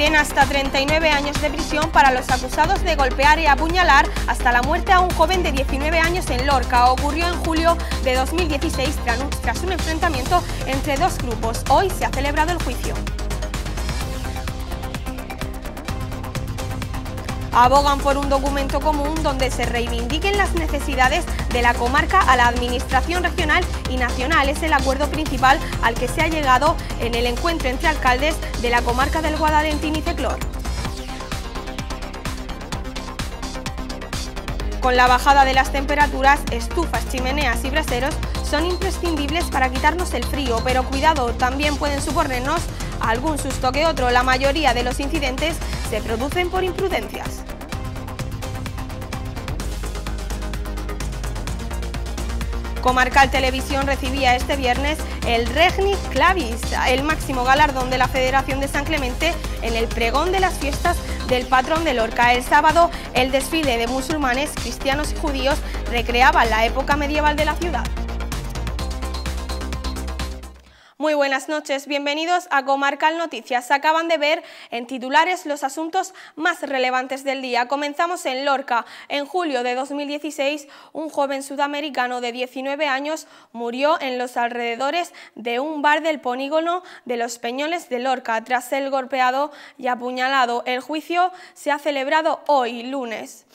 Tienen hasta 39 años de prisión para los acusados de golpear y apuñalar hasta la muerte a un joven de 19 años en Lorca. Ocurrió en julio de 2016 tras un enfrentamiento entre dos grupos. Hoy se ha celebrado el juicio. abogan por un documento común donde se reivindiquen las necesidades de la comarca a la Administración Regional y Nacional. Es el acuerdo principal al que se ha llegado en el encuentro entre alcaldes de la comarca del Guadalentín y Ceclor. Con la bajada de las temperaturas, estufas, chimeneas y braseros son imprescindibles para quitarnos el frío, pero cuidado, también pueden suponernos algún susto que otro. La mayoría de los incidentes se producen por imprudencias. Comarcal Televisión recibía este viernes el Regnis Clavis, el máximo galardón de la Federación de San Clemente en el pregón de las fiestas del patrón de Lorca. El sábado, el desfile de musulmanes, cristianos y judíos recreaba la época medieval de la ciudad. Muy buenas noches, bienvenidos a Comarcal Noticias. Acaban de ver en titulares los asuntos más relevantes del día. Comenzamos en Lorca. En julio de 2016, un joven sudamericano de 19 años murió en los alrededores de un bar del ponígono de Los Peñoles de Lorca. Tras ser golpeado y apuñalado, el juicio se ha celebrado hoy, lunes.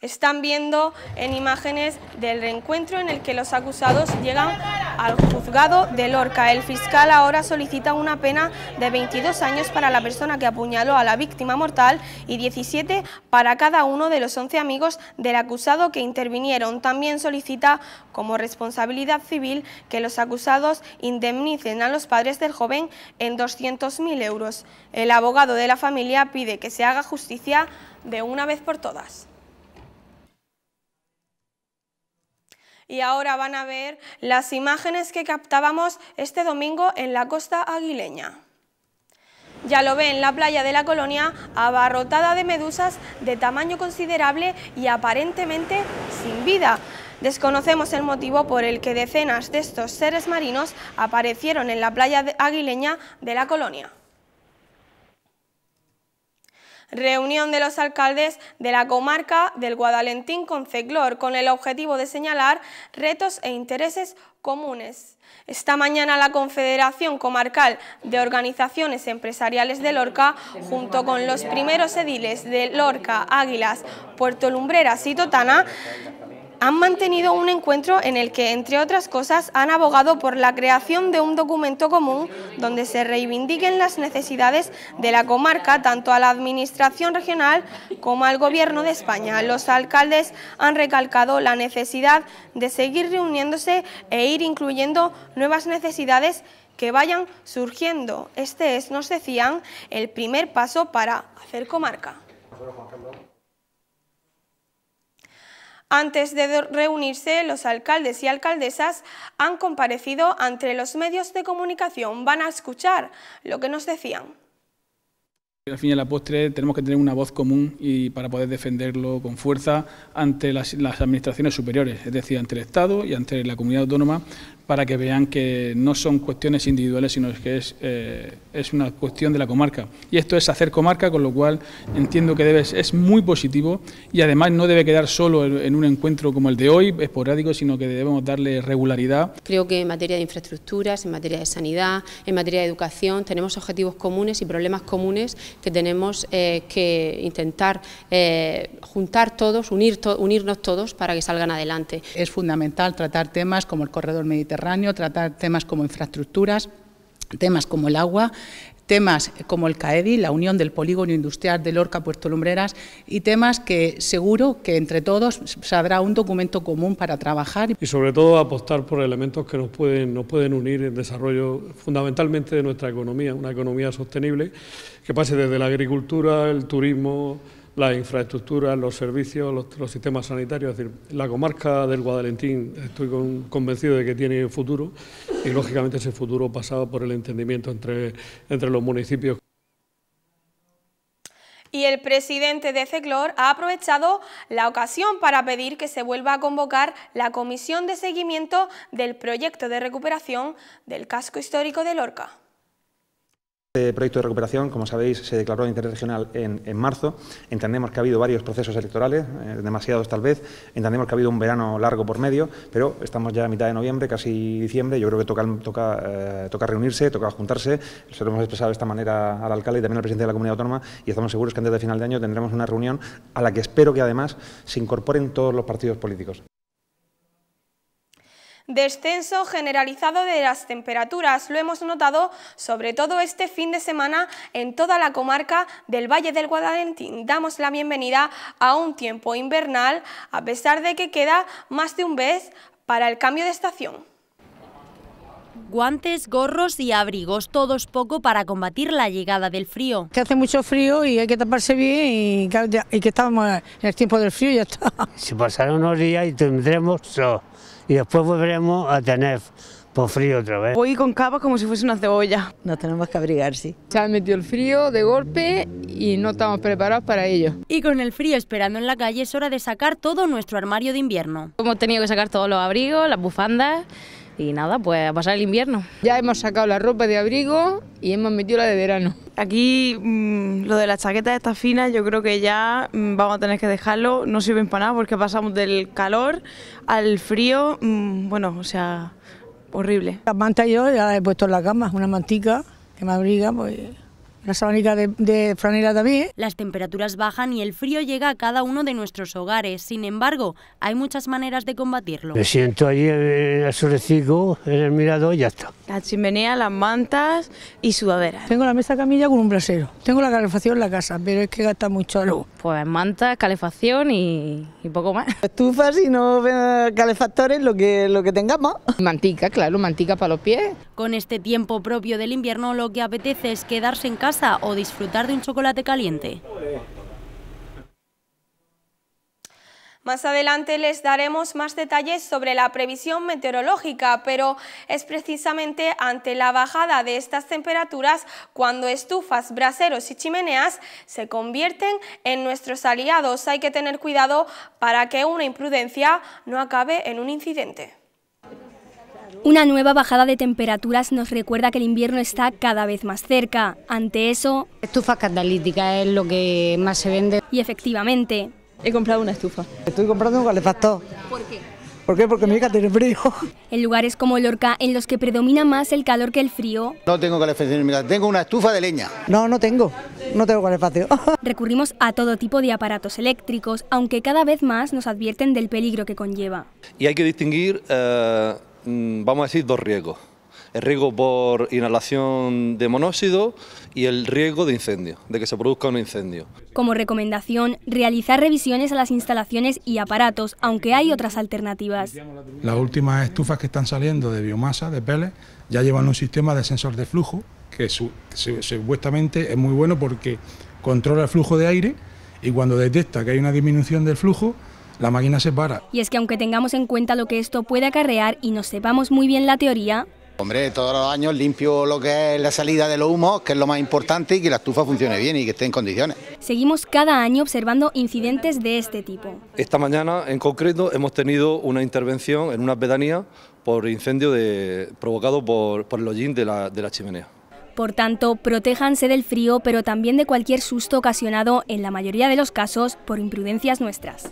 Están viendo en imágenes del reencuentro en el que los acusados llegan al juzgado de Lorca. El fiscal ahora solicita una pena de 22 años para la persona que apuñaló a la víctima mortal y 17 para cada uno de los 11 amigos del acusado que intervinieron. También solicita como responsabilidad civil que los acusados indemnicen a los padres del joven en 200.000 euros. El abogado de la familia pide que se haga justicia de una vez por todas. y ahora van a ver las imágenes que captábamos este domingo en la costa aguileña. Ya lo ven, la playa de la colonia abarrotada de medusas de tamaño considerable y aparentemente sin vida. Desconocemos el motivo por el que decenas de estos seres marinos aparecieron en la playa aguileña de la colonia. Reunión de los alcaldes de la comarca del Guadalentín con CECLOR con el objetivo de señalar retos e intereses comunes. Esta mañana la Confederación Comarcal de Organizaciones Empresariales de Lorca, junto con los primeros ediles de Lorca, Águilas, Puerto Lumbreras y Totana, han mantenido un encuentro en el que, entre otras cosas, han abogado por la creación de un documento común donde se reivindiquen las necesidades de la comarca, tanto a la Administración regional como al Gobierno de España. Los alcaldes han recalcado la necesidad de seguir reuniéndose e ir incluyendo nuevas necesidades que vayan surgiendo. Este es, nos decían, el primer paso para hacer comarca. Antes de reunirse, los alcaldes y alcaldesas han comparecido ante los medios de comunicación. Van a escuchar lo que nos decían. Al fin y al la postre tenemos que tener una voz común y para poder defenderlo con fuerza ante las, las, administraciones superiores, es decir, ante el Estado y ante la comunidad autónoma, para que vean que no son cuestiones individuales, sino que es, eh, es una cuestión de la comarca. Y esto es hacer comarca, con lo cual entiendo que debe, es muy positivo y además no debe quedar solo en un encuentro como el de hoy, esporádico, sino que debemos darle regularidad. Creo que en materia de infraestructuras, en materia de sanidad, en materia de educación, tenemos objetivos comunes y problemas comunes que tenemos eh, que intentar eh, juntar todos, unir unirnos todos para que salgan adelante. Es fundamental tratar temas como el corredor mediterráneo tratar temas como infraestructuras, temas como el agua, temas como el CAEDI, la unión del polígono industrial de Lorca Puerto Lumbreras y temas que seguro que entre todos saldrá un documento común para trabajar. Y sobre todo apostar por elementos que nos pueden, nos pueden unir en desarrollo fundamentalmente de nuestra economía, una economía sostenible que pase desde la agricultura, el turismo, la infraestructura, los servicios, los, sistemas sanitarios. Es decir, la comarca del Guadalentín estoy convencido de que tiene futuro y, lógicamente, ese futuro pasaba por el entendimiento entre, entre los municipios. Y el presidente de CECLOR ha aprovechado la ocasión para pedir que se vuelva a convocar la comisión de seguimiento del proyecto de recuperación del casco histórico de Lorca. Este proyecto de recuperación, como sabéis, se declaró de interés regional en, marzo. Entendemos que ha habido varios procesos electorales, eh, demasiados tal vez. Entendemos que ha habido un verano largo por medio, pero estamos ya a mitad de noviembre, casi diciembre. Yo creo que toca, toca, eh, reunirse, toca juntarse. Se lo hemos expresado de esta manera al alcalde y también al presidente de la comunidad autónoma y estamos seguros que antes de final de año tendremos una reunión a la que espero que además se incorporen todos los partidos políticos. Descenso generalizado de las temperaturas, lo hemos notado sobre todo este fin de semana en toda la comarca del Valle del Guadalentín. Damos la bienvenida a un tiempo invernal, a pesar de que queda más de un mes para el cambio de estación. Guantes, gorros y abrigos, todos poco para combatir la llegada del frío. Que hace mucho frío y hay que taparse bien y, que estamos en el tiempo del frío y ya está. Si pasaron unos días y tendremos y después volveremos a tener por frío otra vez. Voy con capas como si fuese una cebolla. Nos tenemos que abrigar, sí. Se ha metido el frío de golpe y no estamos preparados para ello. Y con el frío esperando en la calle es hora de sacar todo nuestro armario de invierno. Hemos tenido que sacar todos los abrigos, las bufandas y nada, pues a pasar el invierno. Ya hemos sacado la ropa de abrigo y hemos metido la de verano. Aquí mm, lo de las chaquetas estas finas yo creo que ya mm, vamos a tener que dejarlo, no sirven para nada porque pasamos del calor al frío, mm, bueno, o sea, horrible. La manta yo ya he puesto en la cama, una mantica que me abriga, pues la sabanita de, franela también. Las temperaturas bajan y el frío llega a cada uno de nuestros hogares. Sin embargo, hay muchas maneras de combatirlo. Me siento ahí en eh, el solecico, en eh, el mirador y ya está. La chimenea, las mantas y sudaderas. Tengo la mesa camilla con un brasero. Tengo la calefacción en la casa, pero es que gasta mucho luz. Pues mantas, calefacción y, poco más. Estufas y no calefactores, lo que, lo que tengamos. Mantica, claro, mantica para los pies. Con este tiempo propio del invierno, lo que apetece es quedarse en casa o disfrutar de un chocolate caliente. Más adelante les daremos más detalles sobre la previsión meteorológica, pero es precisamente ante la bajada de estas temperaturas cuando estufas, braseros y chimeneas se convierten en nuestros aliados. Hay que tener cuidado para que una imprudencia no acabe en un incidente. Una nueva bajada de temperaturas nos recuerda que el invierno está cada vez más cerca. Ante eso... Estufa catalítica es lo que más se vende. Y efectivamente... He comprado una estufa. Estoy comprando un calefactor. ¿Por qué? ¿Por qué? Porque mi hija tiene frío. En lugares como Lorca, en los que predomina más el calor que el frío... No tengo calefacción en tengo una estufa de leña. No, no tengo, no tengo calefacción. Recurrimos a todo tipo de aparatos eléctricos, aunque cada vez más nos advierten del peligro que conlleva. Y hay que distinguir... Eh, Mm, vamos a decir, dos riesgos. El riesgo por inhalación de monóxido y el riesgo de incendio, de que se produzca un incendio. Como recomendación, realizar revisiones a las instalaciones y aparatos, aunque hay otras alternativas. Las últimas estufas que están saliendo de biomasa, de pele... ya llevan un sistema de sensor de flujo, que supuestamente es muy bueno porque controla el flujo de aire y cuando detecta que hay una disminución del flujo, la máquina se para. Y es que aunque tengamos en cuenta lo que esto puede acarrear y nos sepamos muy bien la teoría... Hombre, todos los años limpio lo que es la salida de los humos, que es lo más importante, y que la estufa funcione bien y que esté en condiciones. Seguimos cada año observando incidentes de este tipo. Esta mañana, en concreto, hemos tenido una intervención en una pedanía por incendio de, provocado por, el hollín de la, de la chimenea. Por tanto, protéjanse del frío, pero también de cualquier susto ocasionado, en la mayoría de los casos, por imprudencias nuestras.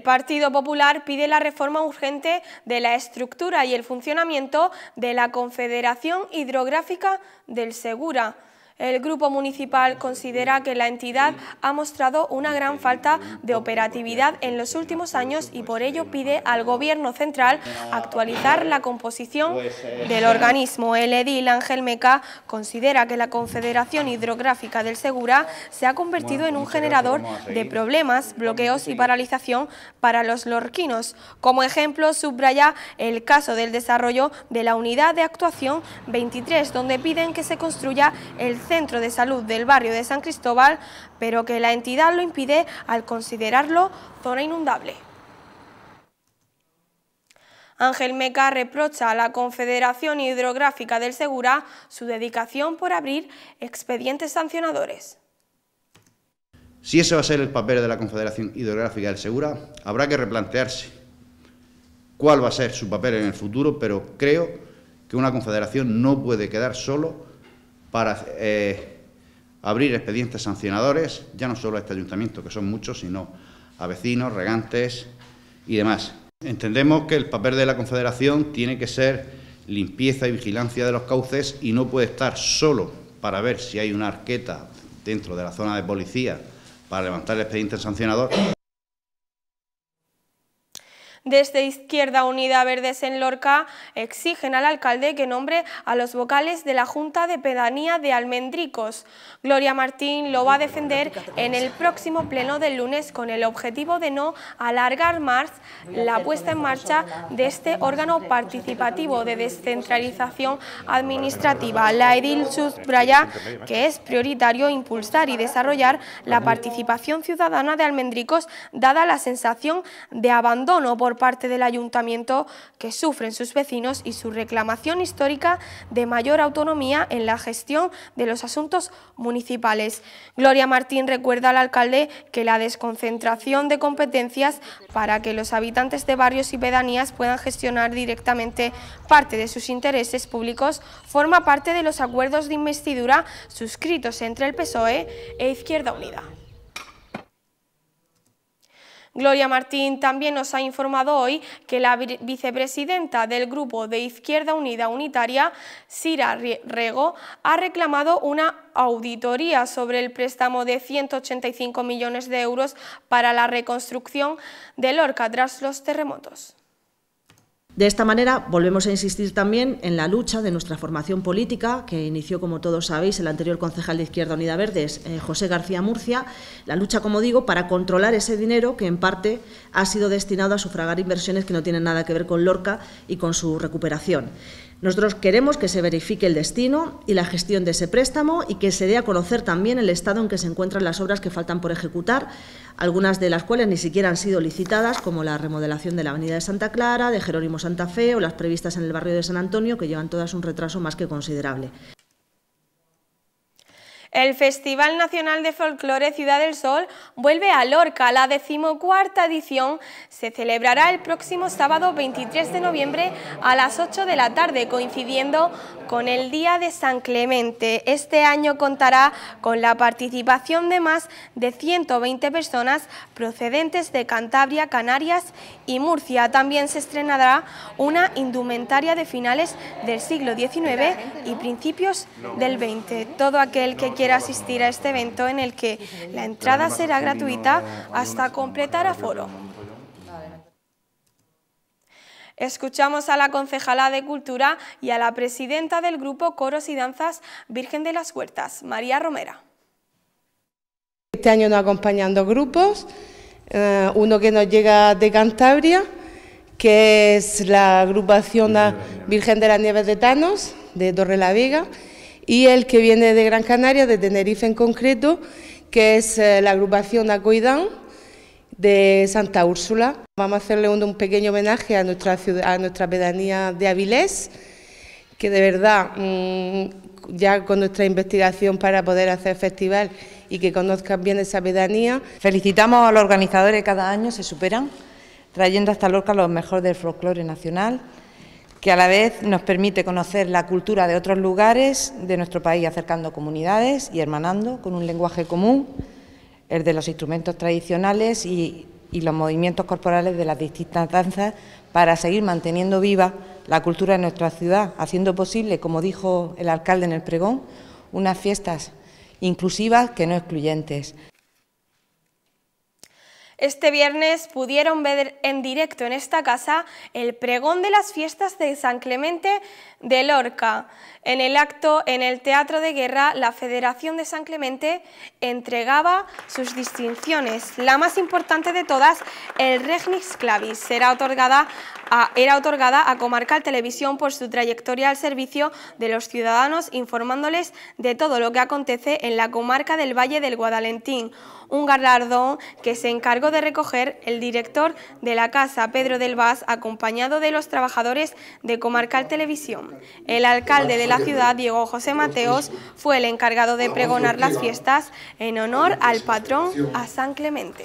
El Partido Popular pide la reforma urgente de la estructura y el funcionamiento de la Confederación Hidrográfica del Segura. El Grupo Municipal considera que la entidad ha mostrado una gran falta de operatividad en los últimos años y por ello pide al Gobierno central actualizar la composición del organismo. El edil Ángel Meca considera que la Confederación Hidrográfica del Segura se ha convertido en un generador de problemas, bloqueos y paralización para los lorquinos. Como ejemplo, subraya el caso del desarrollo de la Unidad de Actuación 23, donde piden que se construya el centro de salud del barrio de San Cristóbal, pero que la entidad lo impide al considerarlo zona inundable. Ángel Meca reprocha a la Confederación Hidrográfica del Segura su dedicación por abrir expedientes sancionadores. Si ese va a ser el papel de la Confederación Hidrográfica del Segura, habrá que replantearse cuál va a ser su papel en el futuro, pero creo que una confederación no puede quedar solo para eh, abrir expedientes sancionadores, ya no solo a este ayuntamiento, que son muchos, sino a vecinos, regantes y demás. Entendemos que el papel de la Confederación tiene que ser limpieza y vigilancia de los cauces y no puede estar solo para ver si hay una arqueta dentro de la zona de policía para levantar el expediente sancionador. Desde Izquierda Unida Verdes en Lorca exigen al alcalde que nombre a los vocales de la Junta de Pedanía de Almendricos. Gloria Martín lo va a defender en el próximo pleno del lunes con el objetivo de no alargar más la puesta en marcha de este órgano participativo de descentralización administrativa. La edil subraya que es prioritario impulsar y desarrollar la participación ciudadana de Almendricos dada la sensación de abandono por por parte del ayuntamiento que sufren sus vecinos y su reclamación histórica de mayor autonomía en la gestión de los asuntos municipales. Gloria Martín recuerda al alcalde que la desconcentración de competencias para que los habitantes de barrios y pedanías puedan gestionar directamente parte de sus intereses públicos forma parte de los acuerdos de investidura suscritos entre el PSOE e Izquierda Unida. Gloria Martín también nos ha informado hoy que la vicepresidenta del Grupo de Izquierda Unida Unitaria, Sira Rego, ha reclamado una auditoría sobre el préstamo de 185 millones de euros para la reconstrucción de Lorca tras los terremotos. De esta manera, volvemos a insistir también en la lucha de nuestra formación política, que inició, como todos sabéis, el anterior concejal de Izquierda Unida Verdes, eh, José García Murcia, la lucha, como digo, para controlar ese dinero que, en parte, ha sido destinado a sufragar inversiones que no tienen nada que ver con Lorca y con su recuperación. Nosotros queremos que se verifique el destino y la gestión de ese préstamo y que se dé a conocer también el estado en que se encuentran las obras que faltan por ejecutar, algunas de las cuales ni siquiera han sido licitadas, como la remodelación de la Avenida de Santa Clara, de Jerónimo Santa Fe o las previstas en el barrio de San Antonio, que llevan todas un retraso más que considerable. El Festival Nacional de Folclore Ciudad del Sol vuelve a Lorca. La decimocuarta edición se celebrará el próximo sábado 23 de noviembre a las 8 de la tarde, coincidiendo con el Día de San Clemente. Este año contará con la participación de más de 120 personas procedentes de Cantabria, Canarias y Murcia. También se estrenará una indumentaria de finales del siglo XIX y principios del XX. Todo aquel que quiera asistir a este evento en el que la entrada será gratuita hasta completar aforo. Escuchamos a la concejala de Cultura y a la presidenta del grupo Coros y Danzas Virgen de las Huertas, María Romera. Este año nos acompañan dos grupos, eh, uno que nos llega de Cantabria, que es la agrupación Virgen de las Nieves de Tanos, de Torre la Vega, y el que viene de Gran Canaria, de Tenerife en concreto, que es eh, la agrupación Acoidán de Santa Úrsula. Vamos a hacerle un, pequeño homenaje a nuestra, ciudad, a nuestra pedanía de Avilés, que de verdad, mm, ya con nuestra investigación para poder hacer festival y que conozcan bien esa pedanía. Felicitamos a los organizadores cada año, se superan, trayendo hasta Lorca los mejores del folclore nacional que a la vez nos permite conocer la cultura de otros lugares de nuestro país, acercando comunidades y hermanando con un lenguaje común, el de los instrumentos tradicionales y, los movimientos corporales de las distintas danzas, para seguir manteniendo viva la cultura de nuestra ciudad, haciendo posible, como dijo el alcalde en el pregón, unas fiestas inclusivas que no excluyentes. Este viernes pudieron ver en directo en esta casa el pregón de las fiestas de San Clemente de Lorca. En el acto en el Teatro de Guerra, la Federación de San Clemente entregaba sus distinciones. La más importante de todas, el Regnix Clavis, era otorgada a, era otorgada a Comarcal Televisión por su trayectoria al servicio de los ciudadanos, informándoles de todo lo que acontece en la comarca del Valle del Guadalentín. Un galardón que se encargó de recoger el director de la casa, Pedro del Vaz, acompañado de los trabajadores de Comarcal Televisión. El alcalde de la ciudad, Diego José Mateos, fue el encargado de pregonar las fiestas en honor al patrón a San Clemente.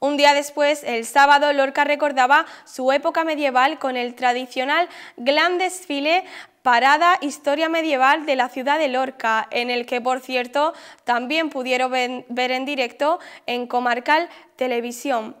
Un día después, el sábado, Lorca recordaba su época medieval con el tradicional gran desfile Parada Historia Medieval de la ciudad de Lorca, en el que, por cierto, también pudieron ver en directo en Comarcal Televisión.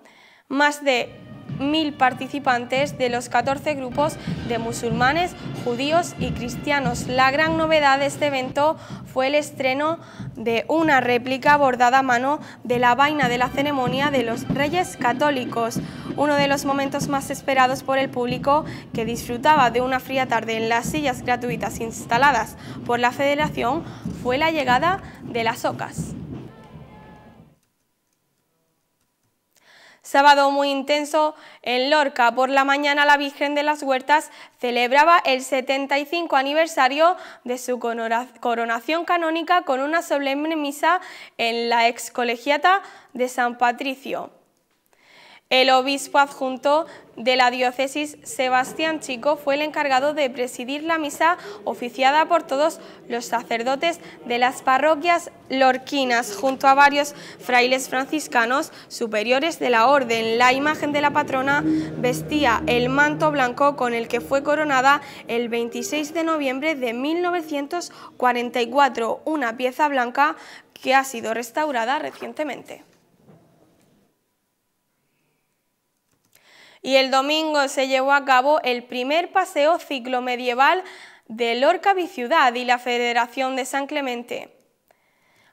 Más de mil participantes de los 14 grupos de musulmanes, judíos y cristianos. La gran novedad de este evento fue el estreno de una réplica bordada a mano de la vaina de la ceremonia de los Reyes Católicos, uno de los momentos más esperados por el público que disfrutaba de una fría tarde en las sillas gratuitas instaladas por la Federación fue la llegada de las ocas. Sábado muy intenso en Lorca. Por la mañana la Virgen de las Huertas celebraba el 75 aniversario de su coronación canónica con una solemne misa en la ex colegiata de San Patricio. El obispo adjunto de la diócesis, Sebastián Chico, fue el encargado de presidir la misa oficiada por todos los sacerdotes de las parroquias lorquinas, junto a varios frailes franciscanos superiores de la orden. La imagen de la patrona vestía el manto blanco con el que fue coronada el 26 de noviembre de 1944, una pieza blanca que ha sido restaurada recientemente. y el domingo se llevó a cabo el primer paseo ciclomedieval de Lorca Biciudad y la Federación de San Clemente.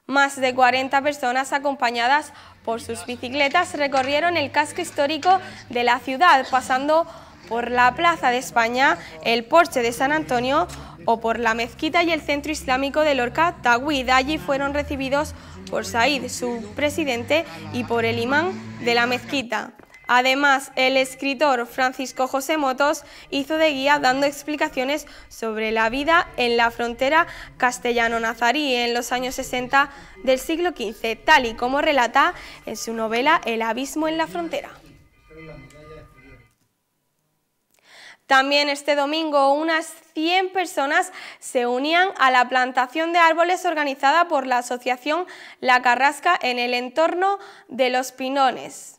Más de 40 personas acompañadas por sus bicicletas recorrieron el casco histórico de la ciudad, pasando por la Plaza de España, el Porche de San Antonio o por la Mezquita y el Centro Islámico de Lorca, Tawid. Allí fueron recibidos por Said, su presidente, y por el imán de la mezquita. Además, el escritor Francisco José Motos hizo de guía dando explicaciones sobre la vida en la frontera castellano-nazarí en los años 60 del siglo XV, tal y como relata en su novela El abismo en la frontera. También este domingo unas 100 personas se unían a la plantación de árboles organizada por la asociación La Carrasca en el entorno de Los Pinones.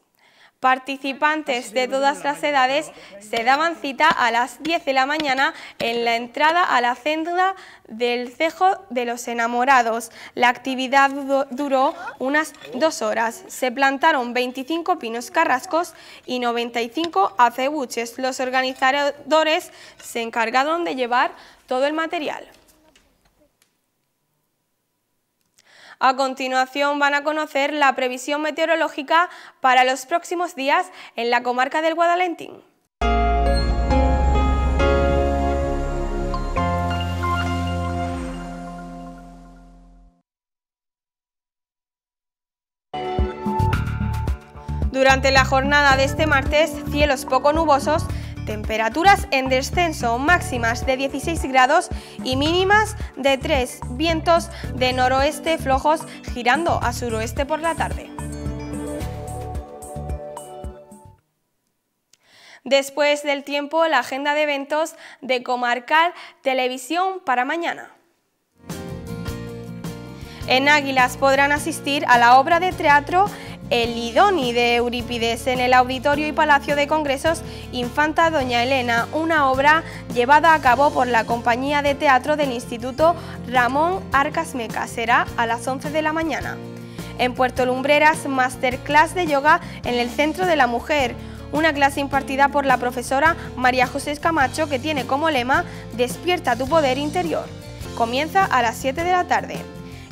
Participantes de todas las edades se daban cita a las 10 de la mañana en la entrada a la celda del Cejo de los Enamorados. La actividad duró unas dos horas. Se plantaron 25 pinos carrascos y 95 acebuches. Los organizadores se encargaron de llevar todo el material. A continuación van a conocer la previsión meteorológica para los próximos días en la comarca del Guadalentín. Durante la jornada de este martes, cielos poco nubosos Temperaturas en descenso, máximas de 16 grados y mínimas de 3, vientos de noroeste flojos girando a suroeste por la tarde. Después del tiempo, la agenda de eventos de Comarcal Televisión para mañana. En Águilas podrán asistir a la obra de teatro el Idoni de Eurípides en el Auditorio y Palacio de Congresos Infanta Doña Elena, una obra llevada a cabo por la compañía de teatro del Instituto Ramón Arcas Meca. Será a las 11 de la mañana. En Puerto Lumbreras, masterclass de yoga en el Centro de la Mujer, una clase impartida por la profesora María José Camacho que tiene como lema Despierta tu poder interior. Comienza a las 7 de la tarde.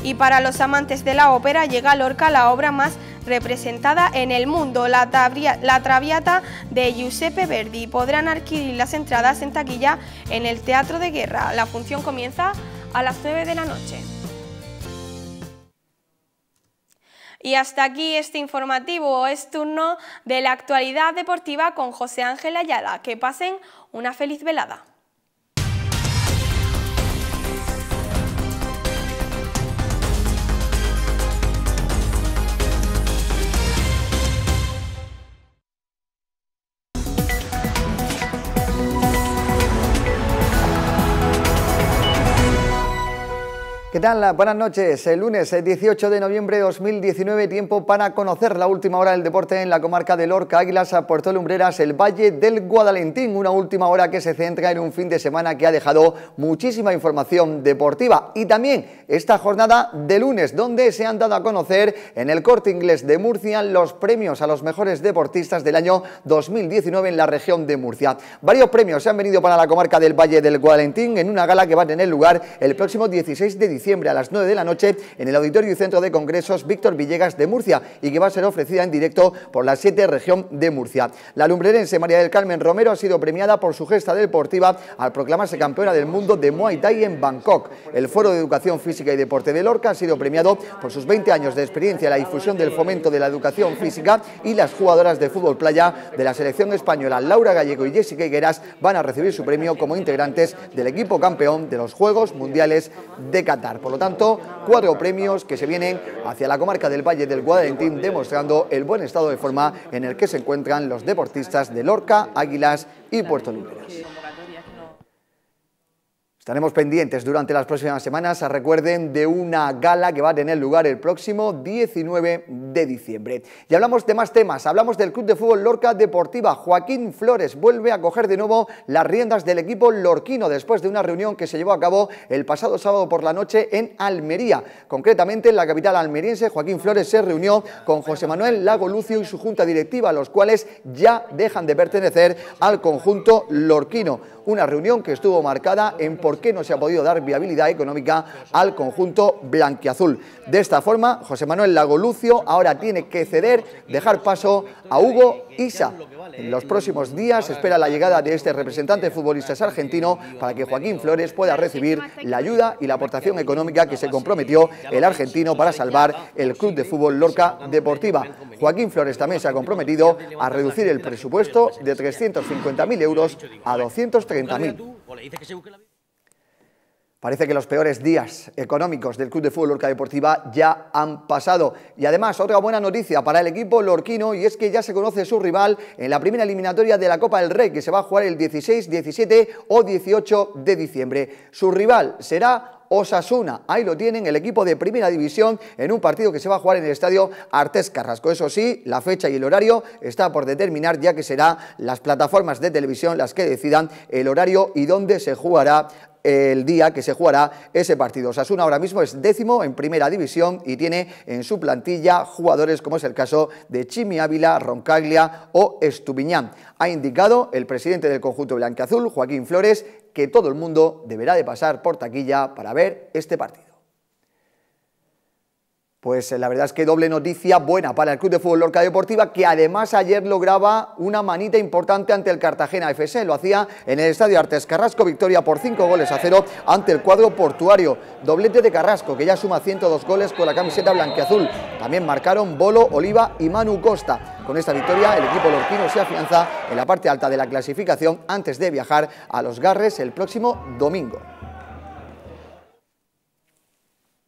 Y para los amantes de la ópera llega a Lorca la obra más representada en el mundo, la, Traviata de Giuseppe Verdi. Podrán adquirir las entradas en taquilla en el Teatro de Guerra. La función comienza a las 9 de la noche. Y hasta aquí este informativo. Es turno de la actualidad deportiva con José Ángel Ayala. Que pasen una feliz velada. ¿Qué tal? Buenas noches. El lunes 18 de noviembre de 2019, tiempo para conocer la última hora del deporte en la comarca de Lorca, Águilas, a Puerto Lumbreras, el Valle del Guadalentín. Una última hora que se centra en un fin de semana que ha dejado muchísima información deportiva. Y también esta jornada de lunes, donde se han dado a conocer en el Corte Inglés de Murcia los premios a los mejores deportistas del año 2019 en la región de Murcia. Varios premios se han venido para la comarca del Valle del Guadalentín en una gala que va a tener lugar el próximo 16 de diciembre a las 9 de la noche en el Auditorio y Centro de Congresos Víctor Villegas de Murcia y que va a ser ofrecida en directo por la 7 Región de Murcia. La lumbrerense María del Carmen Romero ha sido premiada por su gesta deportiva al proclamarse campeona del mundo de Muay Thai en Bangkok. El Foro de Educación Física y Deporte de Lorca ha sido premiado por sus 20 años de experiencia en la difusión del fomento de la educación física y las jugadoras de fútbol playa de la selección española Laura Gallego y Jessica Higueras van a recibir su premio como integrantes del equipo campeón de los Juegos Mundiales de Qatar. Por lo tanto, cuatro premios que se vienen hacia la comarca del Valle del Guadalentín, demostrando el buen estado de forma en el que se encuentran los deportistas de Lorca, Águilas y Puerto Lumbreras. Estaremos pendientes durante las próximas semanas, recuerden, de una gala que va a tener lugar el próximo 19 de diciembre. Y hablamos de más temas, hablamos del Club de Fútbol Lorca Deportiva. Joaquín Flores vuelve a coger de nuevo las riendas del equipo lorquino después de una reunión que se llevó a cabo el pasado sábado por la noche en Almería. Concretamente, en la capital almeriense, Joaquín Flores se reunió con José Manuel Lago Lucio y su junta directiva, los cuales ya dejan de pertenecer al conjunto lorquino. Una reunión que estuvo marcada en por por no se ha podido dar viabilidad económica al conjunto blanquiazul. De esta forma, José Manuel Lagolucio ahora tiene que ceder, dejar paso a Hugo Isa. En los próximos días espera la llegada de este representante futbolista argentino para que Joaquín Flores pueda recibir la ayuda y la aportación económica que se comprometió el argentino para salvar el club de fútbol Lorca Deportiva. Joaquín Flores también se ha comprometido a reducir el presupuesto de 350.000 euros a 230.000. Parece que los peores días económicos del Club de Fútbol Lorca Deportiva ya han pasado. Y además, otra buena noticia para el equipo lorquino y es que ya se conoce su rival en la primera eliminatoria de la Copa del Rey, que se va a jugar el 16, 17 o 18 de diciembre. Su rival será Osasuna. Ahí lo tienen el equipo de Primera División en un partido que se va a jugar en el estadio Artes Carrasco. Eso sí, la fecha y el horario está por determinar ya que serán las plataformas de televisión las que decidan el horario y dónde se jugará el día que se jugará ese partido. Osasuna ahora mismo es décimo en primera división y tiene en su plantilla jugadores como es el caso de Chimi Ávila, Roncaglia o Estupiñán. Ha indicado el presidente del conjunto blanqueazul, Joaquín Flores, que todo el mundo deberá de pasar por taquilla para ver este partido pues eh, la verdad es que doble noticia buena para el Club de Fútbol Lorca Deportiva, que además ayer lograba una manita importante ante el Cartagena FC. Lo hacía en el Estadio Artes Carrasco, victoria por 5 goles a 0 ante el cuadro portuario. Doblete de Carrasco, que ya suma 102 goles con la camiseta blanqueazul. También marcaron Bolo, Oliva y Manu Costa. Con esta victoria, el equipo lorquino se afianza en la parte alta de la clasificación antes de viajar a Los Garres el próximo domingo.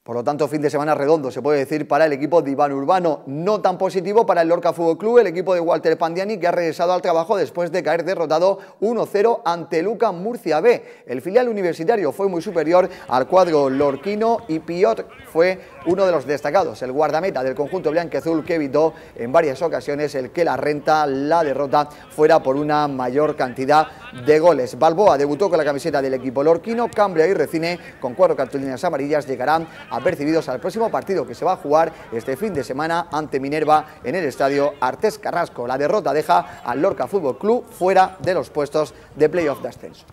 Por lo tanto, fin de semana redondo, se puede decir, para el equipo de Iván Urbano. No tan positivo para el Lorca Fútbol Club, el equipo de Walter Pandiani, que ha regresado al trabajo después de caer derrotado 1-0 ante Luca Murcia B. El filial universitario fue muy superior al cuadro lorquino y Piot fue uno de los destacados, el guardameta del conjunto blanqueazul que evitó en varias ocasiones el que la renta la derrota fuera por una mayor cantidad de goles. Balboa debutó con la camiseta del equipo lorquino, Cambria y Recine con cuatro cartulinas amarillas llegarán apercibidos al próximo partido que se va a jugar este fin de semana ante Minerva en el estadio Artes Carrasco. La derrota deja al Lorca Fútbol Club fuera de los puestos de playoff de ascenso.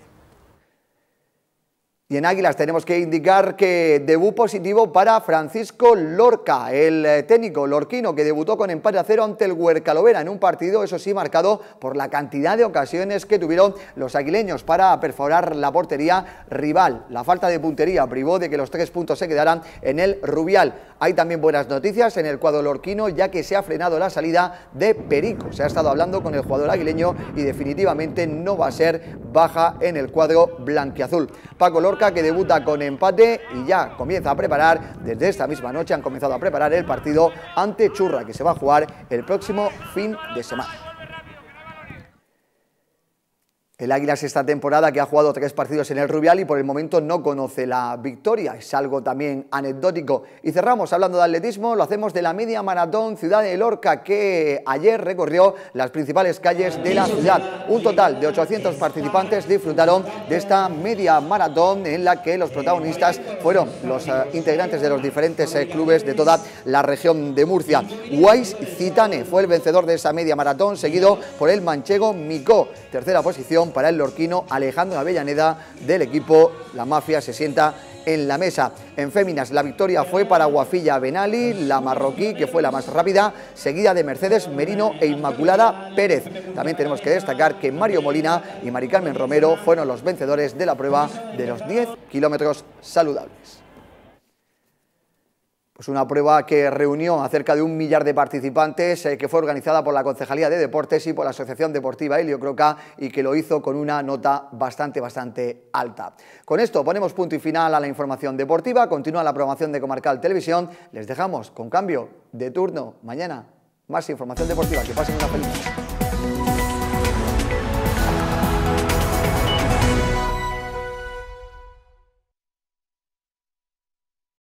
Y en Águilas tenemos que indicar que debut positivo para Francisco Lorca, el eh, técnico lorquino que debutó con empate a cero ante el Huercalovera en un partido, eso sí, marcado por la cantidad de ocasiones que tuvieron los aguileños para perforar la portería rival. La falta de puntería privó de que los tres puntos se quedaran en el Rubial. Hay también buenas noticias en el cuadro lorquino ya que se ha frenado la salida de Perico. Se ha estado hablando con el jugador aguileño y definitivamente no va a ser baja en el cuadro blanquiazul. Paco Lorca que debuta con empate y ya comienza a preparar, desde esta misma noche han comenzado a preparar el partido ante Churra que se va a jugar el próximo fin de semana. El Águilas esta temporada que ha jugado tres partidos en el Rubial y por el momento no conoce la victoria. Es algo también anecdótico. Y cerramos hablando de atletismo, lo hacemos de la media maratón Ciudad de Lorca que ayer recorrió las principales calles de la ciudad. Un total de 800 participantes disfrutaron de esta media maratón en la que los protagonistas fueron los eh, integrantes de los diferentes eh, clubes de toda la región de Murcia. Wais Citane fue el vencedor de esa media maratón, seguido por el manchego Micó. Tercera posición para el lorquino Alejandro Avellaneda del equipo La Mafia se sienta en la mesa. En féminas la victoria fue para Guafilla Benali, la marroquí que fue la más rápida, seguida de Mercedes Merino e Inmaculada Pérez. También tenemos que destacar que Mario Molina y Mari Carmen Romero fueron los vencedores de la prueba de los 10 kilómetros saludables pues una prueba que reunió a cerca de un millar de participantes, eh, que fue organizada por la Concejalía de Deportes y por la Asociación Deportiva Helio Croca y que lo hizo con una nota bastante, bastante alta. Con esto ponemos punto y final a la información deportiva, continúa la programación de Comarcal Televisión, les dejamos con cambio de turno mañana. Más información deportiva, que pasen una feliz